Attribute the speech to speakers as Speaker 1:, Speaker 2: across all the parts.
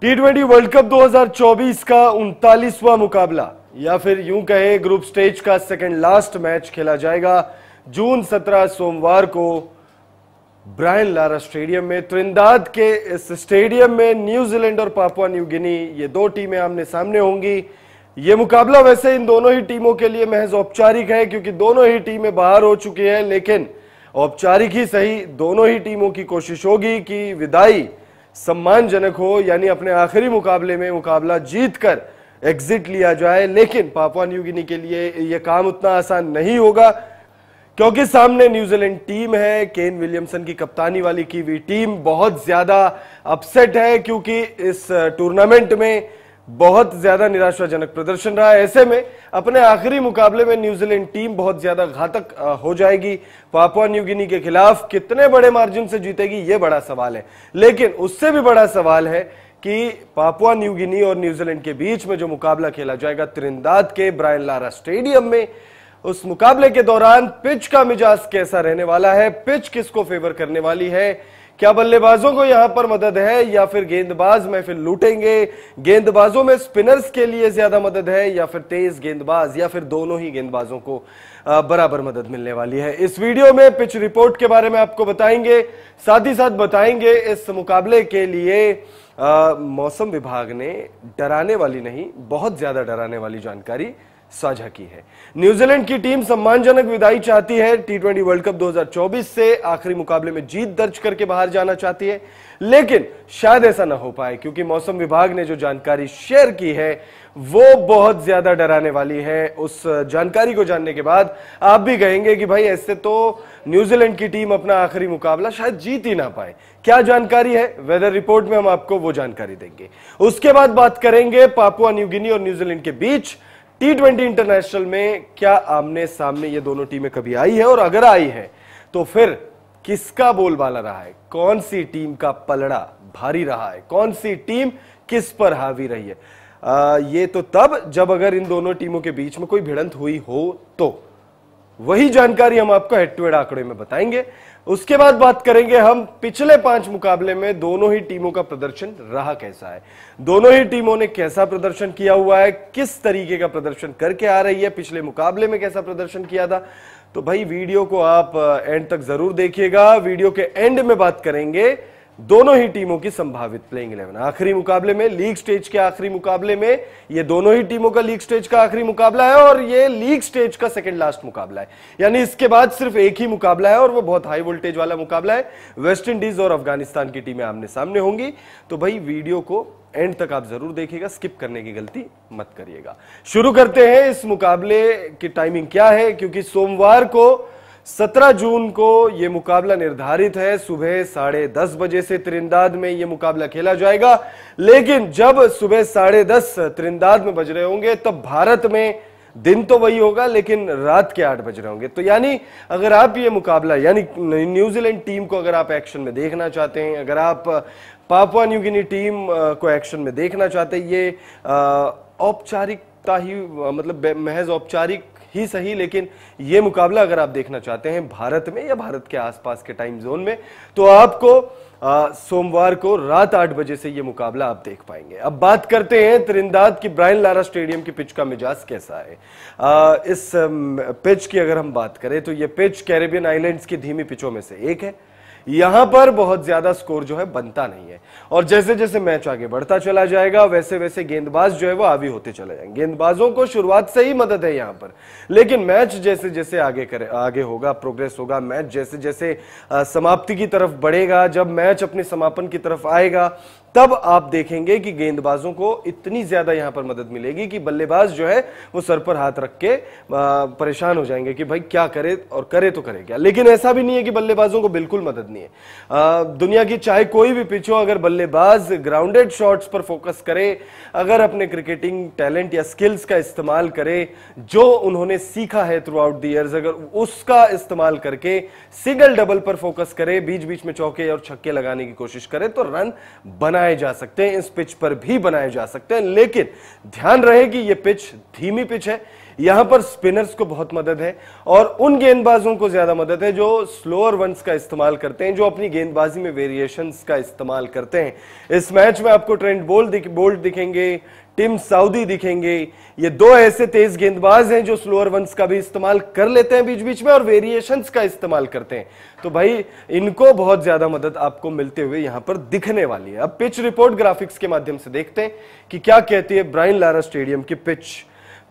Speaker 1: T twenty world cup 2024 का उनतालीसवा मुकाबला या फिर यूं कहें ग्रुप स्टेज का सेकेंड लास्ट मैच खेला जाएगा जून 17 सोमवार को ब्रायन लारा स्टेडियम में त्रिंदाद के इस स्टेडियम में न्यूजीलैंड और पापुआ न्यू गिनी ये दो टीमें आमने सामने होंगी ये मुकाबला वैसे इन दोनों ही टीमों के लिए महज औपचारिक है क्योंकि दोनों ही टीमें बाहर हो चुकी हैं लेकिन औपचारिक ही सही दोनों ही टीमों की कोशिश होगी कि विदाई सम्मानजनक हो यानी अपने आखिरी मुकाबले में मुकाबला जीत कर एग्जिट लिया जाए लेकिन पापुआ न्यू गिनी के लिए यह काम उतना आसान नहीं होगा क्योंकि सामने न्यूजीलैंड टीम है केन विलियमसन की कप्तानी वाली की भी टीम बहुत ज्यादा अपसेट है क्योंकि इस टूर्नामेंट में बहुत ज्यादा निराशाजनक प्रदर्शन रहा ऐसे में अपने आखिरी मुकाबले में न्यूजीलैंड टीम बहुत ज्यादा घातक हो जाएगी पापुआ न्यूगिनी के खिलाफ कितने बड़े मार्जिन से जीतेगी यह बड़ा सवाल है लेकिन उससे भी बड़ा सवाल है कि पापुआ न्यूगिनी और न्यूजीलैंड के बीच में जो मुकाबला खेला जाएगा त्रिंदाद के ब्रायन लारा स्टेडियम में उस मुकाबले के दौरान पिच का मिजाज कैसा रहने वाला है पिच किसको फेवर करने वाली है क्या बल्लेबाजों को यहां पर मदद है या फिर गेंदबाज महफिल लूटेंगे गेंदबाजों में स्पिनर्स के लिए ज्यादा मदद है या फिर तेज गेंदबाज या फिर दोनों ही गेंदबाजों को बराबर मदद मिलने वाली है इस वीडियो में पिच रिपोर्ट के बारे में आपको बताएंगे साथ ही साथ बताएंगे इस मुकाबले के लिए आ, मौसम विभाग ने डराने वाली नहीं बहुत ज्यादा डराने वाली जानकारी साझा की है न्यूजीलैंड की टीम सम्मानजनक विदाई चाहती है टी ट्वेंटी वर्ल्ड कप 2024 से आखिरी मुकाबले में जीत दर्ज करके बाहर जाना चाहती है लेकिन शायद ऐसा ना हो पाए क्योंकि मौसम विभाग ने जो जानकारी शेयर की है वो बहुत ज्यादा डराने वाली है उस जानकारी को जानने के बाद आप भी कहेंगे कि भाई ऐसे तो न्यूजीलैंड की टीम अपना आखिरी मुकाबला शायद जीत ही ना पाए क्या जानकारी है वेदर रिपोर्ट में हम आपको वो जानकारी देंगे उसके बाद बात करेंगे पापुआ न्यूगिनी और न्यूजीलैंड के बीच टी ट्वेंटी इंटरनेशनल में क्या आमने सामने ये दोनों टीमें कभी आई है और अगर आई है तो फिर किसका बोलबाला रहा है कौन सी टीम का पलड़ा भारी रहा है कौन सी टीम किस पर हावी रही है आ, ये तो तब जब अगर इन दोनों टीमों के बीच में कोई भिड़ंत हुई हो तो वही जानकारी हम आपको हेड टू हेड आंकड़े में बताएंगे उसके बाद बात करेंगे हम पिछले पांच मुकाबले में दोनों ही टीमों का प्रदर्शन रहा कैसा है दोनों ही टीमों ने कैसा प्रदर्शन किया हुआ है किस तरीके का प्रदर्शन करके आ रही है पिछले मुकाबले में कैसा प्रदर्शन किया था तो भाई वीडियो को आप एंड तक जरूर देखिएगा वीडियो के एंड में बात करेंगे दोनों ही टीमों की संभावित प्लेइंग इलेवन आखिरी मुकाबले में लीग स्टेज के आखिरी मुकाबले में ये दोनों ही टीमों का लीग स्टेज का आखिरी मुकाबला है और ये लीग स्टेज का सेकंड लास्ट मुकाबला है यानी इसके बाद सिर्फ एक ही मुकाबला है और वो बहुत हाई वोल्टेज वाला मुकाबला है वेस्ट इंडीज और अफगानिस्तान की टीमें आमने सामने होंगी तो भाई वीडियो को एंड तक आप जरूर देखिएगा स्किप करने की गलती मत करिएगा शुरू करते हैं इस मुकाबले की टाइमिंग क्या है क्योंकि सोमवार को 17 जून को ये मुकाबला निर्धारित है सुबह साढ़े दस बजे से त्रिंदाद में ये मुकाबला खेला जाएगा लेकिन जब सुबह साढ़े दस त्रिंदाद में बज रहे होंगे तब भारत में दिन तो वही होगा लेकिन रात के आठ बज रहे होंगे तो यानी अगर आप ये मुकाबला यानी न्यूजीलैंड टीम को अगर आप एक्शन में देखना चाहते हैं अगर आप पापुआ न्यूगिनी टीम को एक्शन में देखना चाहते हैं ये औपचारिकता ही मतलब महज औपचारिक ही सही लेकिन ये मुकाबला अगर आप देखना चाहते हैं भारत में या भारत के आसपास के टाइम जोन में तो आपको सोमवार को रात आठ बजे से ये मुकाबला आप देख पाएंगे अब बात करते हैं त्रिंदाद की ब्रायन लारा स्टेडियम की पिच का मिजाज कैसा है आ, इस पिच की अगर हम बात करें तो ये पिच कैरेबियन आइलैंड्स की धीमी पिचों में से एक है यहां पर बहुत ज्यादा स्कोर जो है बनता नहीं है और जैसे जैसे मैच आगे बढ़ता चला जाएगा वैसे वैसे गेंदबाज जो है वो आवी होते चले जाएंगे गेंदबाजों को शुरुआत से ही मदद है यहां पर लेकिन मैच जैसे जैसे आगे करे आगे होगा प्रोग्रेस होगा मैच जैसे जैसे समाप्ति की तरफ बढ़ेगा जब मैच अपने समापन की तरफ आएगा तब आप देखेंगे कि गेंदबाजों को इतनी ज्यादा यहां पर मदद मिलेगी कि बल्लेबाज जो है वो सर पर हाथ रख के परेशान हो जाएंगे कि भाई क्या करे और करे तो करे क्या लेकिन ऐसा भी नहीं है कि बल्लेबाजों को बिल्कुल मदद नहीं है दुनिया की चाहे कोई भी पिच हो अगर बल्लेबाज ग्राउंडेड शॉट्स पर फोकस करे अगर अपने क्रिकेटिंग टैलेंट या स्किल्स का इस्तेमाल करे जो उन्होंने सीखा है थ्रू आउट दर अगर उसका इस्तेमाल करके सिंगल डबल पर फोकस करे बीच बीच में चौके और छक्के लगाने की कोशिश करे तो रन बना बनाए जा सकते हैं इस पिच पर भी बनाए जा सकते हैं लेकिन ध्यान रहे कि ये पिच धीमी पिच है यहां पर स्पिनर्स को बहुत मदद है और उन गेंदबाजों को ज्यादा मदद है जो स्लोअर वंस का इस्तेमाल करते हैं जो अपनी गेंदबाजी में वेरिएशन का इस्तेमाल करते हैं इस मैच में आपको ट्रेंड बोल्ट दिख, बोल्ट दिखेंगे टिम साउदी दिखेंगे ये दो ऐसे तेज गेंदबाज हैं जो स्लोअर वंस का भी इस्तेमाल कर लेते हैं बीच बीच में और वेरिएशन का इस्तेमाल करते हैं तो भाई इनको बहुत ज्यादा मदद आपको मिलते हुए यहां पर दिखने वाली है अब पिच रिपोर्ट ग्राफिक्स के माध्यम से देखते हैं कि क्या कहती है ब्राइन लारा स्टेडियम की पिच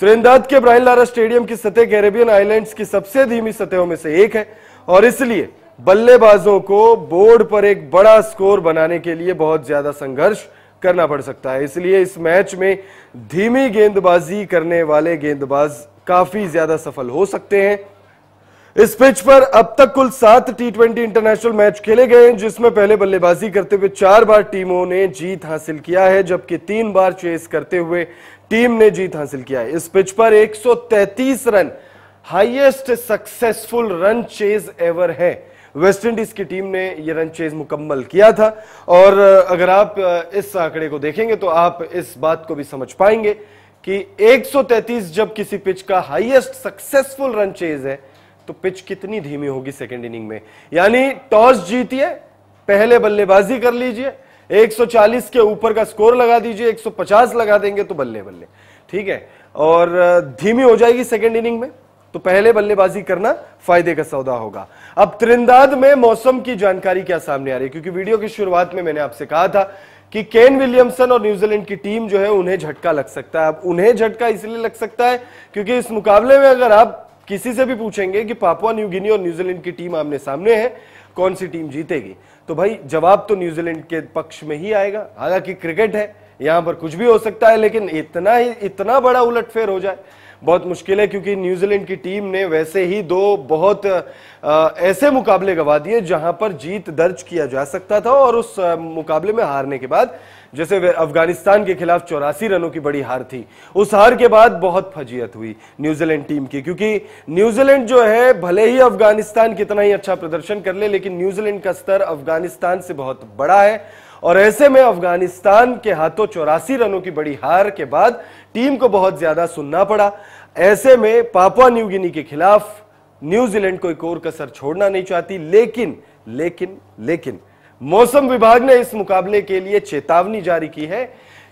Speaker 1: त्रिंदाद के ब्राइन लारा स्टेडियम की सतह कैरेबियन आइलैंड्स की सबसे धीमी सतहों में से एक है और इसलिए बल्लेबाजों को बोर्ड पर एक बड़ा स्कोर बनाने के लिए बहुत ज्यादा संघर्ष करना पड़ सकता है इसलिए इस मैच में धीमी गेंदबाजी करने वाले गेंदबाज काफी ज्यादा सफल हो सकते हैं इस पिच पर अब तक कुल सात टी ट्वेंटी इंटरनेशनल मैच खेले गए हैं जिसमें पहले बल्लेबाजी करते हुए चार बार टीमों ने जीत हासिल किया है जबकि तीन बार चेस करते हुए टीम ने जीत हासिल किया है इस पिच पर 133 run highest successful run chase ever है वेस्टइंडीज की टीम ने यह रन चेज मुकम्मल किया था और अगर आप इस आंकड़े को देखेंगे तो आप इस बात को भी समझ पाएंगे कि 133 जब किसी पिच का हाईएस्ट सक्सेसफुल रन चेज है तो पिच कितनी धीमी होगी सेकेंड इनिंग में यानी टॉस जीतिए पहले बल्लेबाजी कर लीजिए 140 के ऊपर का स्कोर लगा दीजिए 150 लगा देंगे तो बल्ले बल्ले ठीक है और धीमी हो जाएगी सेकेंड इनिंग में तो पहले बल्लेबाजी करना फायदे का सौदा होगा अब त्रिंदाद में मौसम की जानकारी क्या सामने आ रही है क्योंकि वीडियो की शुरुआत में मैंने आपसे कहा था कि केन विलियमसन और न्यूजीलैंड की टीम जो है उन्हें झटका लग सकता है अब उन्हें झटका इसलिए लग सकता है क्योंकि इस मुकाबले में अगर आप किसी से भी पूछेंगे कि पापुआ न्यू गिनी और न्यूजीलैंड की टीम आमने सामने है कौन सी टीम जीतेगी तो भाई जवाब तो न्यूजीलैंड के पक्ष में ही आएगा हालांकि क्रिकेट है यहां पर कुछ भी हो सकता है लेकिन इतना ही इतना बड़ा उलटफेर हो जाए बहुत मुश्किल है क्योंकि न्यूजीलैंड की टीम ने वैसे ही दो बहुत ऐसे मुकाबले गवा दिए जहां पर जीत दर्ज किया जा सकता था और उस मुकाबले में हारने के बाद जैसे अफगानिस्तान के खिलाफ चौरासी रनों की बड़ी हार थी उस हार के बाद बहुत फजीयत हुई न्यूजीलैंड टीम की क्योंकि न्यूजीलैंड जो है भले ही अफगानिस्तान कितना ही अच्छा प्रदर्शन कर ले, लेकिन न्यूजीलैंड का स्तर अफगानिस्तान से बहुत बड़ा है और ऐसे में अफगानिस्तान के हाथों चौरासी रनों की बड़ी हार के बाद टीम को बहुत ज्यादा सुनना पड़ा ऐसे में पापुआ न्यू गिनी के खिलाफ न्यूजीलैंड को एक और कसर छोड़ना नहीं चाहती लेकिन लेकिन लेकिन मौसम विभाग ने इस मुकाबले के लिए चेतावनी जारी की है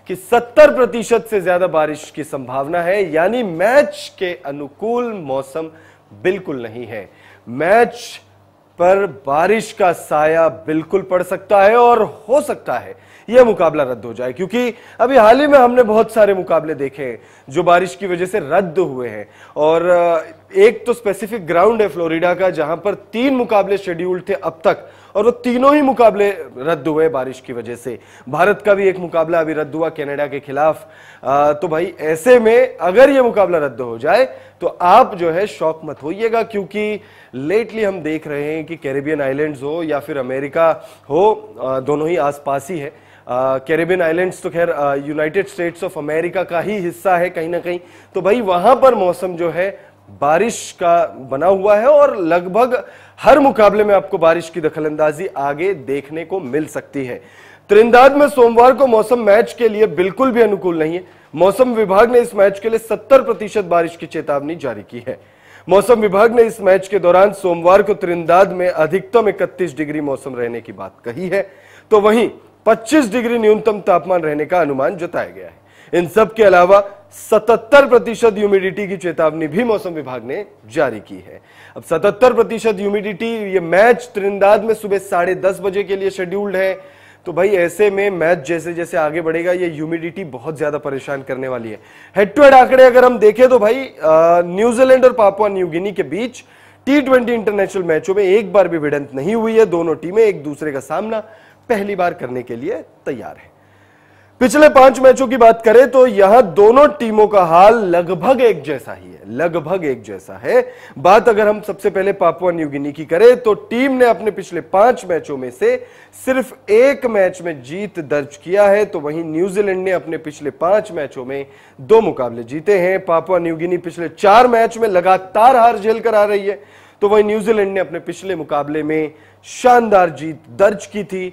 Speaker 1: कि 70 प्रतिशत से ज्यादा बारिश की संभावना है यानी मैच के अनुकूल मौसम बिल्कुल नहीं है मैच पर बारिश का साया बिल्कुल पड़ सकता है और हो सकता है ये मुकाबला रद्द हो जाए क्योंकि अभी हाल ही में हमने बहुत सारे मुकाबले देखे हैं जो बारिश की वजह से रद्द हुए हैं और एक तो स्पेसिफिक ग्राउंड है फ्लोरिडा का जहां पर तीन मुकाबले शेड्यूल थे अब तक और वो तीनों ही मुकाबले रद्द हुए बारिश की वजह से भारत का भी एक मुकाबला अभी रद्द हुआ कनाडा के खिलाफ आ, तो भाई ऐसे में अगर ये मुकाबला रद्द हो जाए तो आप जो है शौक मत होइएगा क्योंकि लेटली हम देख रहे हैं कि कैरेबियन आइलैंड्स हो या फिर अमेरिका हो आ, दोनों ही आसपास ही है कैरेबियन आइलैंड्स तो खैर यूनाइटेड स्टेट्स ऑफ अमेरिका का ही हिस्सा है कहीं ना कहीं तो भाई वहां पर मौसम जो है बारिश का बना हुआ है और लगभग हर मुकाबले में आपको बारिश की दखलंदाजी आगे देखने को मिल सकती है त्रिंदाद में सोमवार को मौसम मैच के लिए बिल्कुल भी अनुकूल नहीं है मौसम विभाग ने इस मैच के लिए 70 प्रतिशत बारिश की चेतावनी जारी की है मौसम विभाग ने इस मैच के दौरान सोमवार को त्रिंदाद में अधिकतम इकतीस डिग्री मौसम रहने की बात कही है तो वहीं 25 डिग्री न्यूनतम तापमान रहने का अनुमान जताया गया है इन सब के अलावा 77 प्रतिशत ह्यूमिडिटी की चेतावनी भी मौसम विभाग ने जारी की है अब 77 प्रतिशत ह्यूमिडिटी ये मैच त्रिंदाद में सुबह साढ़े दस बजे के लिए शेड्यूल्ड है तो भाई ऐसे में मैच जैसे जैसे आगे बढ़ेगा ये ह्यूमिडिटी बहुत ज्यादा परेशान करने वाली है हेड टू हेड आंकड़े अगर हम देखें तो भाई न्यूजीलैंड और पापुआ गिनी के बीच टी ट्वेंटी इंटरनेशनल मैचों में एक बार भी भिड़ंत नहीं हुई है दोनों टीमें एक दूसरे का सामना पहली बार करने के लिए तैयार है पिछले पांच मैचों की बात करें तो यहां दोनों टीमों का हाल लगभग एक जैसा ही है लगभग एक जैसा है बात अगर हम सबसे पहले पापुआ न्यूगिनी की करें तो टीम ने अपने पिछले पांच मैचों में से सिर्फ एक मैच में जीत दर्ज किया है तो वहीं न्यूजीलैंड ने अपने पिछले पांच मैचों में दो मुकाबले जीते हैं पापुआ न्यूगिनी पिछले चार मैच में लगातार हार झेल कर आ रही है तो वही न्यूजीलैंड ने अपने पिछले मुकाबले में शानदार जीत दर्ज की थी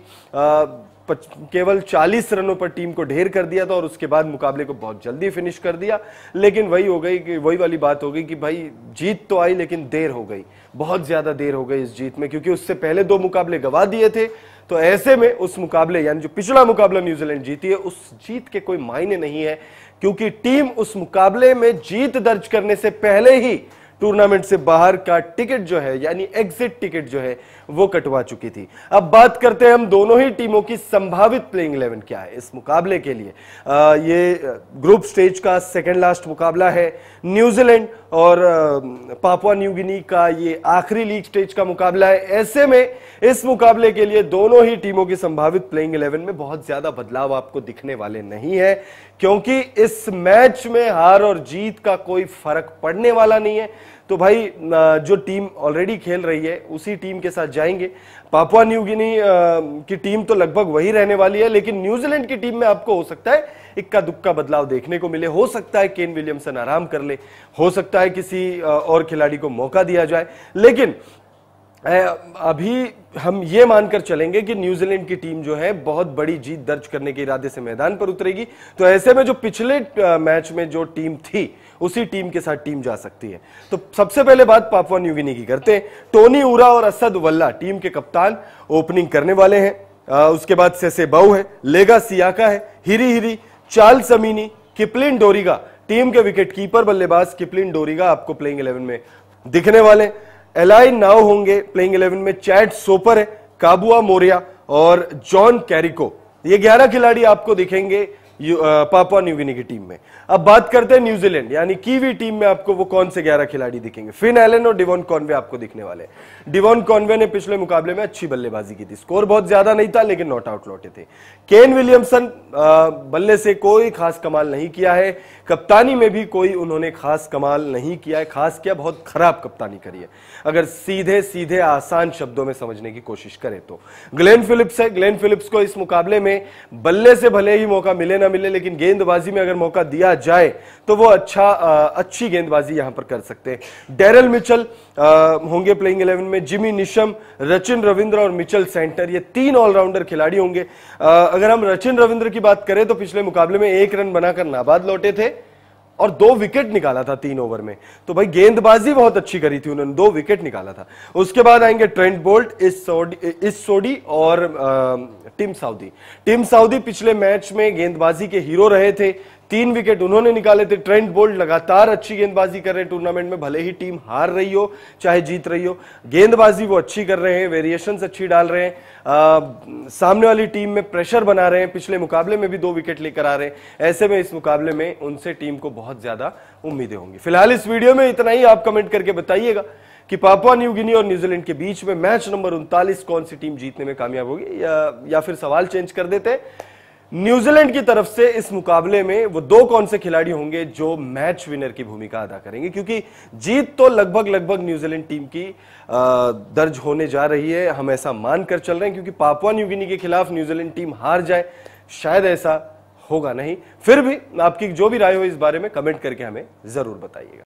Speaker 1: केवल 40 रनों पर टीम को ढेर कर दिया था और उसके बाद मुकाबले को बहुत जल्दी फिनिश कर दिया लेकिन वही हो गई कि वही वाली बात हो गई कि भाई जीत तो आई लेकिन देर हो गई बहुत ज्यादा देर हो गई इस जीत में क्योंकि उससे पहले दो मुकाबले गवा दिए थे तो ऐसे में उस मुकाबले यानी जो पिछला मुकाबला न्यूजीलैंड जीती है उस जीत के कोई मायने नहीं है क्योंकि टीम उस मुकाबले में जीत दर्ज करने से पहले ही टूर्नामेंट से बाहर का टिकट जो है यानी एग्जिट टिकट जो है वो कटवा चुकी थी अब बात करते हैं हम दोनों ही टीमों की संभावित प्लेइंग इलेवन क्या है इस मुकाबले के लिए आ, ये ग्रुप स्टेज का सेकेंड लास्ट मुकाबला है न्यूजीलैंड और पापुआ न्यूगिनी का ये आखिरी लीग स्टेज का मुकाबला है ऐसे में इस मुकाबले के लिए दोनों ही टीमों की संभावित प्लेइंग 11 में बहुत ज्यादा बदलाव आपको दिखने वाले नहीं है क्योंकि इस मैच में हार और जीत का कोई फर्क पड़ने वाला नहीं है तो भाई जो टीम ऑलरेडी खेल रही है उसी टीम के साथ जाएंगे पापुआ न्यू गिनी की टीम तो लगभग वही रहने वाली है लेकिन न्यूजीलैंड की टीम में आपको हो सकता है इक्का दुक्का बदलाव देखने को मिले हो सकता है केन विलियमसन आराम कर ले हो सकता है किसी और खिलाड़ी को मौका दिया जाए लेकिन अभी हम ये मानकर चलेंगे कि न्यूजीलैंड की टीम जो है बहुत बड़ी जीत दर्ज करने के इरादे से मैदान पर उतरेगी तो ऐसे में जो पिछले मैच में जो टीम थी उसी टीम के साथ टीम जा सकती है तो सबसे पहले बात पापुआ न्यूगिनी की करते हैं टोनी उरा और असद वल्ला टीम के कप्तान ओपनिंग करने वाले हैं उसके बाद सेसे बाऊ है लेगा सियाका है हिरी हिरी चाल समीनी किपलिन डोरीगा टीम के विकेट बल्लेबाज किपलिन डोरीगा आपको प्लेइंग इलेवन में दिखने वाले हैं एलाई नाव होंगे प्लेइंग इलेवन में चैट सोपर है काबुआ मोरिया और जॉन कैरिको ये ग्यारह खिलाड़ी आपको दिखेंगे पापा न्यूगिनी की टीम में अब बात करते हैं न्यूजीलैंड यानी कीवी टीम में आपको वो कौन से ग्यारह खिलाड़ी दिखेंगे फिन एलन और डिवॉन कॉन्वे आपको दिखने वाले डिवॉन कॉन्वे ने पिछले मुकाबले में अच्छी बल्लेबाजी की थी स्कोर बहुत ज्यादा नहीं था लेकिन नॉट आउट लौटे थे केन विलियमसन बल्ले से कोई खास कमाल नहीं किया है कप्तानी में भी कोई उन्होंने खास कमाल नहीं किया है खास क्या बहुत खराब कप्तानी करी है अगर सीधे सीधे आसान शब्दों में समझने की कोशिश करें तो ग्लेन फिलिप्स है ग्लेन फिलिप्स को इस मुकाबले में बल्ले से भले ही मौका मिले ना मिले लेकिन गेंदबाजी में अगर मौका दिया जाए तो वो अच्छा आ, अच्छी गेंदबाजी यहां पर कर सकते हैं डेरल मिचल होंगे प्लेइंग इलेवन में जिमी निशम रचिन रविंद्र और मिचल सेंटर ये तीन ऑलराउंडर खिलाड़ी होंगे आ, अगर हम रचिन रविंद्र की बात करें तो पिछले मुकाबले में एक रन बनाकर नाबाद लौटे थे और दो विकेट निकाला था तीन ओवर में तो भाई गेंदबाजी बहुत अच्छी करी थी उन्होंने दो विकेट निकाला था उसके बाद आएंगे ट्रेंट बोल्ट इस सोडी इस सोडी और team Tim Southee team Southee पिछले मैच में गेंदबाजी के हीरो रहे थे तीन विकेट उन्होंने निकाले थे ट्रेंड बोल्ट लगातार अच्छी गेंदबाजी कर रहे हैं टूर्नामेंट में भले ही टीम हार रही हो चाहे जीत रही हो गेंदबाजी वो अच्छी कर रहे हैं वेरिएशन अच्छी डाल रहे हैं आ, सामने वाली टीम में प्रेशर बना रहे हैं पिछले मुकाबले में भी दो विकेट लेकर आ रहे हैं ऐसे में इस मुकाबले में उनसे टीम को बहुत ज्यादा उम्मीदें होंगी फिलहाल इस वीडियो में इतना ही आप कमेंट करके बताइएगा कि पापुआ न्यू गिनी और न्यूजीलैंड के बीच में मैच नंबर उनतालीस कौन सी टीम जीतने में कामयाब होगी या, या फिर सवाल चेंज कर देते हैं न्यूजीलैंड की तरफ से इस मुकाबले में वो दो कौन से खिलाड़ी होंगे जो मैच विनर की भूमिका अदा करेंगे क्योंकि जीत तो लगभग लगभग न्यूजीलैंड टीम की दर्ज होने जा रही है हम ऐसा मानकर चल रहे हैं क्योंकि पापुआ न्यूगिनी के खिलाफ न्यूजीलैंड टीम हार जाए शायद ऐसा होगा नहीं फिर भी आपकी जो भी राय हो इस बारे में कमेंट करके हमें जरूर बताइएगा